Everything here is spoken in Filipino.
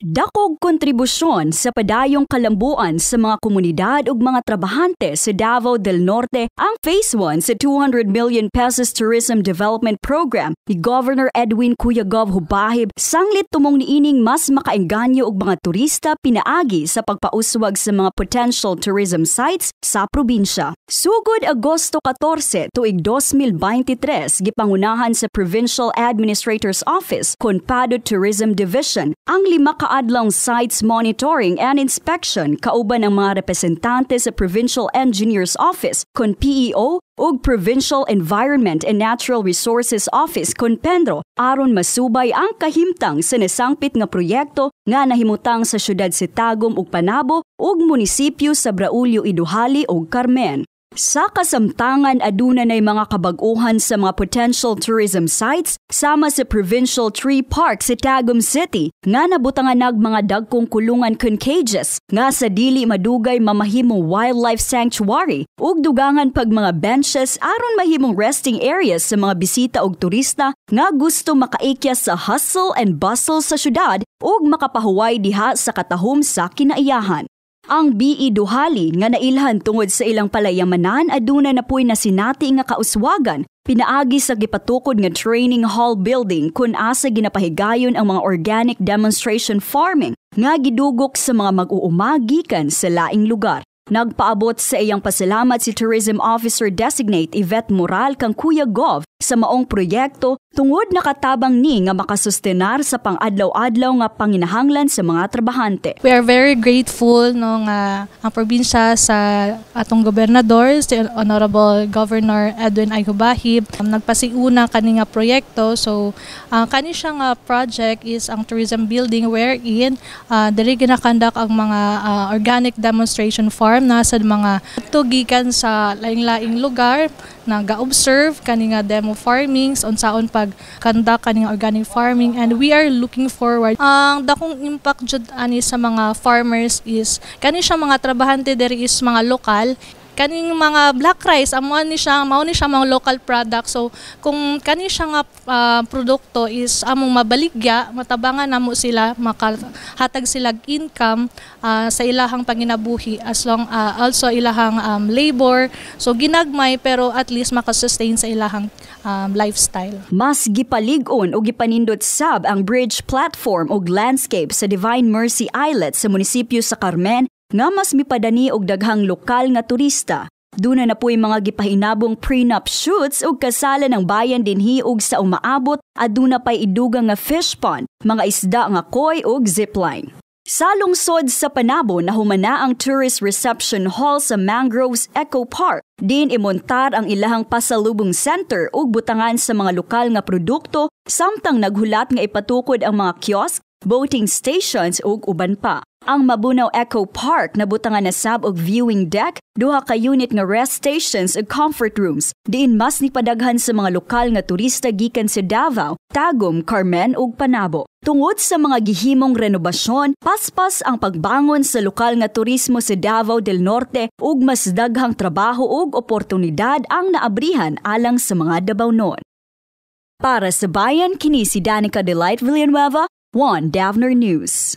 Dakog kontribusyon sa padayong kalambuan sa mga komunidad ug mga trabahante sa Davao del Norte ang Phase 1 sa 200 million pesos tourism development program ni Governor Edwin Cuyagov Hubahib sanglit tumong niining mas makaengganyo og mga turista pinaagi sa pagpauswag sa mga potential tourism sites sa probinsya. Sugod Agosto 14 tuig 2023 gipangunahan sa Provincial Administrator's Office Conpado Tourism Division ang lima ka kaadlong sites monitoring and inspection kauban ng mga representante sa Provincial Engineer's Office kon PEO ug Provincial Environment and Natural Resources Office kon Penro aron masubay ang kahimtang sa nasangpit nga proyekto nga nahimutang sa syudad si Tagum ug Panabo ug munisipyo sa Braulio Iduhali ug Carmen. Sa kasamtangan aduna nay mga kabaguhan sa mga potential tourism sites sama sa Provincial Tree Park sa Tagum City nga nabutangan nag mga dagkong kulungan cages nga sa dili madugay mamahimong wildlife sanctuary ug dugangan pag mga benches aron mahimong resting areas sa mga bisita ug turista nga gusto makaikya sa hustle and bustle sa syudad ug makapahuway diha sa katahom sa kinaiyahan. Ang BE Duhali nga nailhan tungod sa ilang palayamanan aduna na puy nasinati nga kauswagan pinaagi sa gipatukod nga training hall building kun asa ginapahigayon ang mga organic demonstration farming nga gidugok sa mga mag-uumagikan sa laing lugar. Nagpaabot sa iyang pasalamat si Tourism Officer Designate Yvette Moral kang Kuya Gov sa maong proyekto Tungod nakatabang ni nga makasustenar sa pang-adlaw-adlaw nga panginahanglan sa mga trabahante. We are very grateful no nga ang probinsya sa atong gobernador, si Honorable Governor Edwin Aygubahib, um, nagpasiuna kani nga proyekto. So uh, kani siya nga project is ang tourism building wherein uh, ah, diri ginakandak ang mga uh, organic demonstration farm na sa mga tugikan sa laing-laing lugar na ga-observe kani nga demo farmings unsaon pa pagkanda kaning organic farming and we are looking forward. Ang dakong impact jud ani sa mga farmers is kani siya mga trabahante diri is mga lokal kaning mga black rice amo ni siya mao ni siya mga local product so kung kani siya nga uh, produkto is among mabaligya matabangan namo sila makahatag sila income uh, sa ilahang panginabuhi as long uh, also ilahang um, labor so ginagmay pero at least makasustain sa ilahang um, lifestyle mas gipalig-on o gipanindot sab ang bridge platform o landscape sa Divine Mercy Islet sa munisipyo sa Carmen nga mas mipadani og daghang lokal nga turista. Duna na po'y mga gipahinabong prenup shoots ug kasala ng bayan dinhi ug sa umaabot aduna pay idugang nga fish pond, mga isda nga koi ug zipline. Sa lungsod sa Panabo nahumana ang Tourist Reception Hall sa Mangroves Eco Park, din imontar ang ilahang pasalubong center ug butangan sa mga lokal nga produkto samtang naghulat nga ipatukod ang mga kiosk boating stations ug uban pa. Ang Mabunaw Echo Park nabutangan na sab og viewing deck, duha ka unit nga rest stations ug comfort rooms. Diin mas ni padaghan sa mga lokal nga turista gikan sa Davao, Tagum, Carmen ug Panabo. Tungod sa mga gihimong renovasyon, paspas ang pagbangon sa lokal nga turismo sa Davao del Norte ug mas daghang trabaho ug oportunidad ang naabrihan alang sa mga Dabaonon. Para sa Bayan, kini si Danica Delight Villanueva One Davner News.